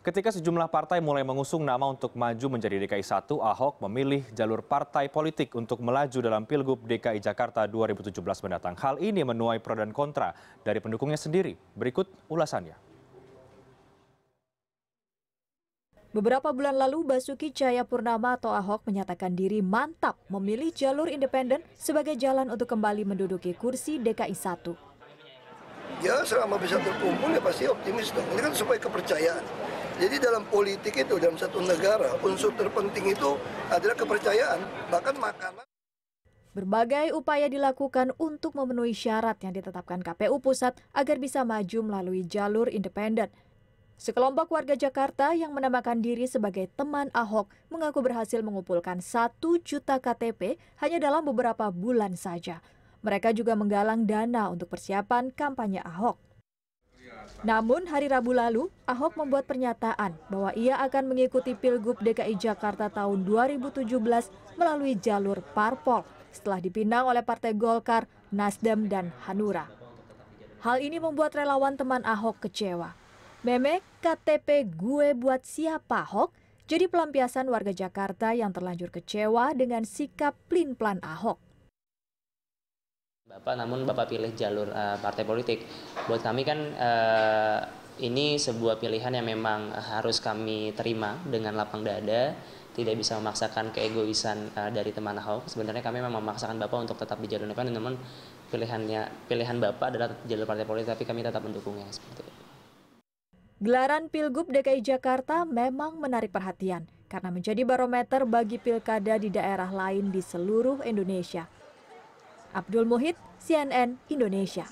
Ketika sejumlah partai mulai mengusung nama untuk maju menjadi DKI 1, Ahok memilih jalur partai politik untuk melaju dalam Pilgub DKI Jakarta 2017 mendatang. Hal ini menuai pro dan kontra dari pendukungnya sendiri. Berikut ulasannya. Beberapa bulan lalu, Basuki Cahaya Purnama atau Ahok menyatakan diri mantap memilih jalur independen sebagai jalan untuk kembali menduduki kursi DKI 1 ya selama bisa terkumpul ya pasti optimis dong. Ini kan supaya kepercayaan. Jadi dalam politik itu, dalam satu negara, unsur terpenting itu adalah kepercayaan, bahkan makanan. Berbagai upaya dilakukan untuk memenuhi syarat yang ditetapkan KPU Pusat agar bisa maju melalui jalur independen. Sekelompok warga Jakarta yang menamakan diri sebagai teman Ahok mengaku berhasil mengumpulkan 1 juta KTP hanya dalam beberapa bulan saja. Mereka juga menggalang dana untuk persiapan kampanye Ahok. Namun hari Rabu lalu, Ahok membuat pernyataan bahwa ia akan mengikuti Pilgub DKI Jakarta tahun 2017 melalui jalur parpol setelah dipinang oleh Partai Golkar, Nasdem, dan Hanura. Hal ini membuat relawan teman Ahok kecewa. Meme KTP gue buat siapa Ahok jadi pelampiasan warga Jakarta yang terlanjur kecewa dengan sikap plin-plan Ahok. Bapak namun Bapak pilih jalur uh, partai politik. Buat kami kan uh, ini sebuah pilihan yang memang harus kami terima dengan lapang dada, tidak bisa memaksakan keegoisan uh, dari teman Ahok. Sebenarnya kami memang memaksakan Bapak untuk tetap di jalur depan, namun pilihannya pilihan Bapak adalah jalur partai politik, tapi kami tetap mendukungnya seperti itu. Gelaran Pilgub DKI Jakarta memang menarik perhatian karena menjadi barometer bagi pilkada di daerah lain di seluruh Indonesia abdul muhid cnn indonesia